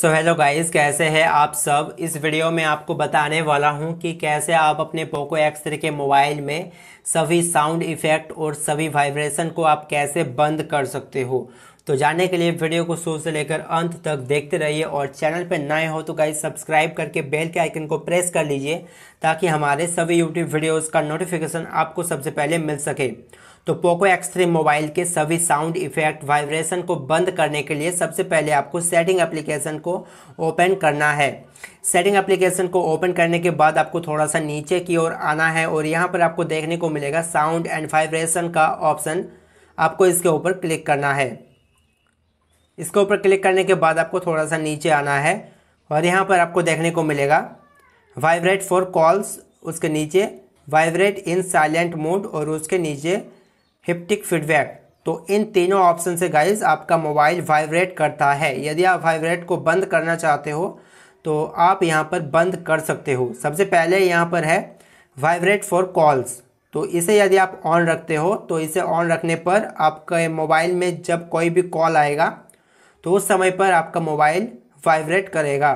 so hello guys कैसे हैं आप सब इस वीडियो में आपको बताने वाला हूं कि कैसे आप अपने पोको एक्स थ्री के मोबाइल में सभी साउंड इफ़ेक्ट और सभी वाइब्रेशन को आप कैसे बंद कर सकते हो तो जाने के लिए वीडियो को शुरू से लेकर अंत तक देखते रहिए और चैनल पर नए हो तो गाइज सब्सक्राइब करके बेल के आइकन को प्रेस कर लीजिए ताकि हमारे सभी यूट्यूब वीडियोज़ का नोटिफिकेशन आपको सबसे पहले मिल सके तो पोको थ्री मोबाइल के सभी साउंड इफेक्ट वाइब्रेशन को बंद करने के लिए सबसे पहले आपको सेटिंग एप्लीकेशन को ओपन करना है सेटिंग एप्लीकेशन को ओपन करने के बाद आपको थोड़ा सा नीचे की ओर आना है और यहाँ पर आपको देखने को मिलेगा साउंड एंड वाइब्रेशन का ऑप्शन आपको इसके ऊपर क्लिक करना है इसके ऊपर क्लिक करने के बाद आपको थोड़ा सा नीचे आना है और यहाँ पर आपको देखने को मिलेगा वाइब्रेट फॉर कॉल्स उसके नीचे वाइब्रेट इन साइलेंट मोड और उसके नीचे हिप्टिक फीडबैक तो इन तीनों ऑप्शन से गाइज आपका मोबाइल वाइब्रेट करता है यदि आप वाइब्रेट को बंद करना चाहते हो तो आप यहाँ पर बंद कर सकते हो सबसे पहले यहाँ पर है वाइब्रेट फॉर कॉल्स तो इसे यदि आप ऑन रखते हो तो इसे ऑन रखने पर आपके मोबाइल में जब कोई भी कॉल आएगा तो उस समय पर आपका मोबाइल वाइब्रेट करेगा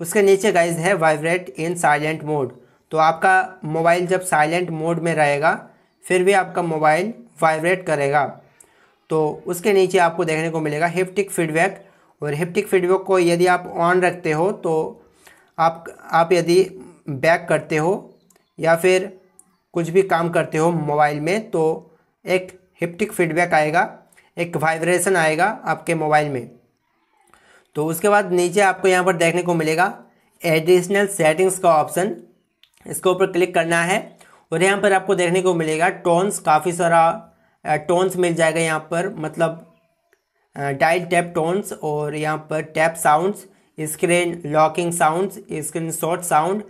उसके नीचे गाइज है वाइब्रेट इन साइलेंट मोड तो आपका मोबाइल जब साइलेंट मोड में रहेगा फिर भी आपका मोबाइल वाइब्रेट करेगा तो उसके नीचे आपको देखने को मिलेगा हिप्टिक फीडबैक और हिप्टिक फीडबैक को यदि आप ऑन रखते हो तो आप आप यदि बैक करते हो या फिर कुछ भी काम करते हो मोबाइल में तो एक हिप्टिक फीडबैक आएगा एक वाइब्रेशन आएगा आपके मोबाइल में तो उसके बाद नीचे आपको यहाँ पर देखने को मिलेगा एडिशनल सेटिंग्स का ऑप्शन इसके ऊपर क्लिक करना है और यहाँ पर आपको देखने को मिलेगा टोन्स काफ़ी सारा टोन्स मिल जाएगा यहाँ पर मतलब डायल टैप टोन्स और यहाँ पर tap sounds screen locking sounds screen short sound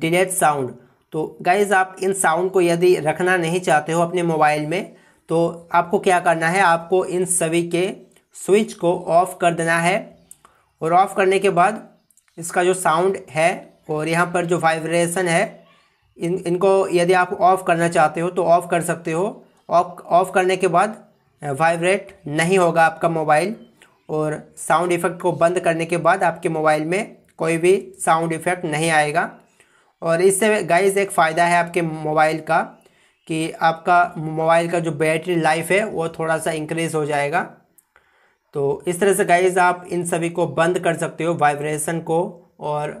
delete sound तो गाइज आप इन साउंड को यदि रखना नहीं चाहते हो अपने मोबाइल में तो आपको क्या करना है आपको इन सभी के स्विच को ऑफ़ कर देना है और ऑफ़ करने के बाद इसका जो साउंड है और यहाँ पर जो वाइब्रेशन है इन इनको यदि आप ऑफ़ करना चाहते हो तो ऑफ़ कर सकते हो ऑफ ऑफ़ करने के बाद वाइब्रेट नहीं होगा आपका मोबाइल और साउंड इफ़ेक्ट को बंद करने के बाद आपके मोबाइल में कोई भी साउंड इफ़ेक्ट नहीं आएगा और इससे गाइस एक फ़ायदा है आपके मोबाइल का कि आपका मोबाइल का जो बैटरी लाइफ है वो थोड़ा सा इंक्रीज़ हो जाएगा तो इस तरह से गाइज आप इन सभी को बंद कर सकते हो वाइब्रेशन को और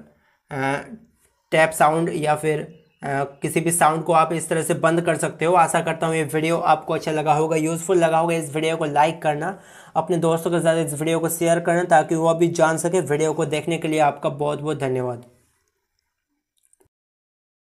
टैप साउंड या फिर आ, किसी भी साउंड को आप इस तरह से बंद कर सकते हो आशा करता हूँ ये वीडियो आपको अच्छा लगा होगा यूज़फुल लगा होगा इस वीडियो को लाइक करना अपने दोस्तों के साथ इस वीडियो को शेयर करना ताकि वो भी जान सके वीडियो को देखने के लिए आपका बहुत बहुत धन्यवाद